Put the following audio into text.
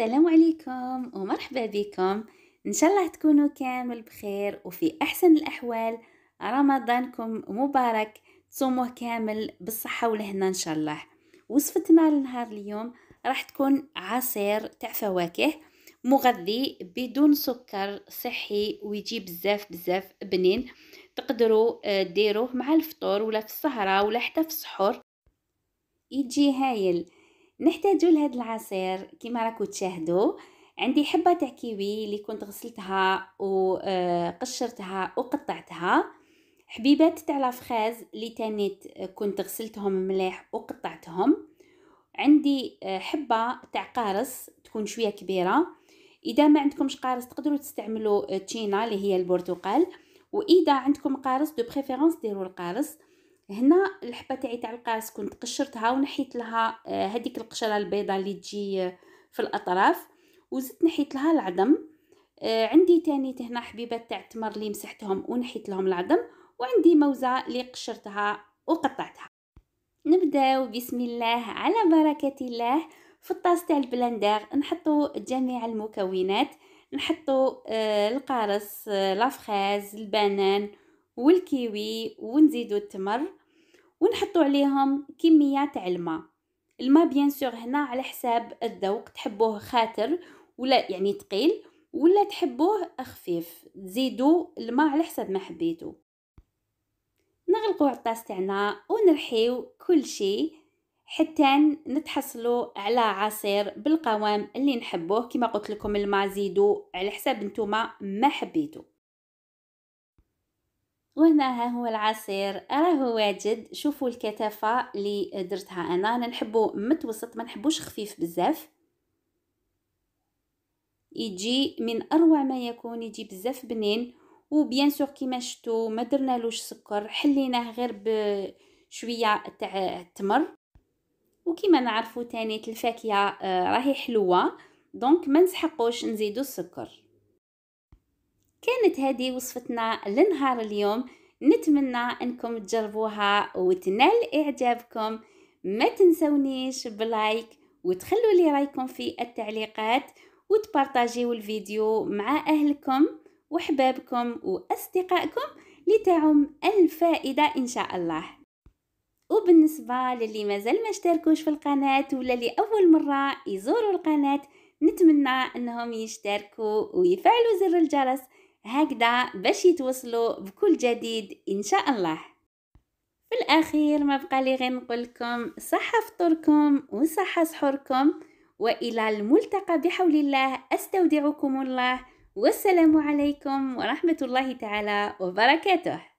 السلام عليكم ومرحبا بكم ان شاء الله تكونوا كامل بخير وفي احسن الاحوال رمضانكم مبارك تصوموه كامل بالصحة والهنا ان شاء الله وصفتنا لنهار اليوم راح تكون عصير تاع فواكه مغذي بدون سكر صحي ويجي بزاف بزاف بنين تقدروا آه، ديروه مع الفطور ولا في السهرة ولا حتى في السحور يجي هايل نحتاجو لهاد العصير كما راكو تشاهدوا عندي حبه تاع كيوي اللي كنت غسلتها وقشرتها آه، وقطعتها حبيبات تاع لافخاز اللي تانيت آه، كنت غسلتهم مليح وقطعتهم عندي آه، حبه تاع قارص تكون شويه كبيره اذا ما عندكمش قارص تقدروا تستعملوا تشينا اللي هي البرتقال واذا عندكم قارص دو بريفيرونس ديروا القارص هنا الحبه تاعي تاع القاس كنت قشرتها ونحيت لها هذيك آه، القشره البيضاء اللي تجي آه، في الاطراف وزدت نحيت لها العظم آه، عندي تاني هنا حبيبات تاع التمر اللي مسحتهم ونحيت لهم العظم وعندي موزه اللي قشرتها وقطعتها نبداو بسم الله على بركه الله في الطاس تاع البلندر نحطو جميع المكونات نحطو القارص لافخاز البنان والكيوي ونزيدو التمر ونحطو عليهم كميات علما الما بيان سور هنا على حساب الذوق تحبوه خاتر ولا يعني تقيل ولا تحبوه خفيف تزيدو الماء على حسب ما حبيتو نغلقو الطاس تاعنا ونرحيو كل شيء حتى نتحصلوا على عصير بالقوام اللي نحبوه كما قلت لكم الماء زيدو على حساب نتوما ما حبيتو وهنا ها هو العصير راه واجد شوفوا الكثافه اللي درتها انا انا نحبو متوسط ما نحبوش خفيف بزاف يجي من اروع ما يكون يجي بزاف بنين وبيان سور كيما شفتوا ما درنالوش سكر حليناه غير بشويه تاع التمر وكيما نعرفوا تانيت الفاكهه آه، راهي حلوه دونك ما نسحقوش نزيدو السكر كانت هذه وصفتنا لنهار اليوم نتمنى انكم تجربوها وتنال اعجابكم ما تنسونيش بلايك وتخلوا لي رايكم في التعليقات وتبارطاجيو الفيديو مع اهلكم وحبابكم واصدقائكم لتعم الفائده ان شاء الله وبالنسبه للي مازال ما اشتركوش في القناه ولا لاول مره يزوروا القناه نتمنى انهم يشتركوا ويفعلوا زر الجرس هكذا باش يتوصلوا بكل جديد ان شاء الله في الاخير ما بقى لي غير نقول لكم صحه فطوركم وصحه سحوركم والى الملتقى بحول الله استودعكم الله والسلام عليكم ورحمه الله تعالى وبركاته